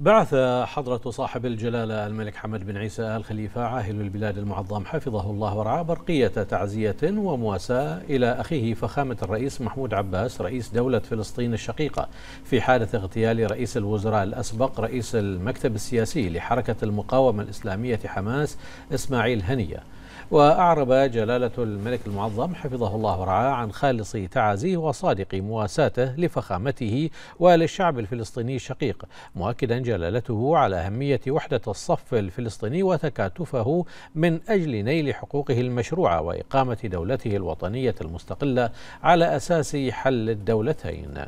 بعث حضرة صاحب الجلالة الملك حمد بن عيسى آل خليفة عاهل البلاد المعظم حفظه الله ورعاه برقية تعزية ومواساة إلى أخيه فخامة الرئيس محمود عباس رئيس دولة فلسطين الشقيقة في حالة اغتيال رئيس الوزراء الأسبق رئيس المكتب السياسي لحركة المقاومة الإسلامية حماس إسماعيل هنيه وأعرب جلالة الملك المعظم حفظه الله ورعاه عن خالص تعازيه وصادق مواساته لفخامته وللشعب الفلسطيني الشقيق مؤكدا جلالته على أهمية وحدة الصف الفلسطيني وتكاتفه من أجل نيل حقوقه المشروعة وإقامة دولته الوطنية المستقلة على أساس حل الدولتين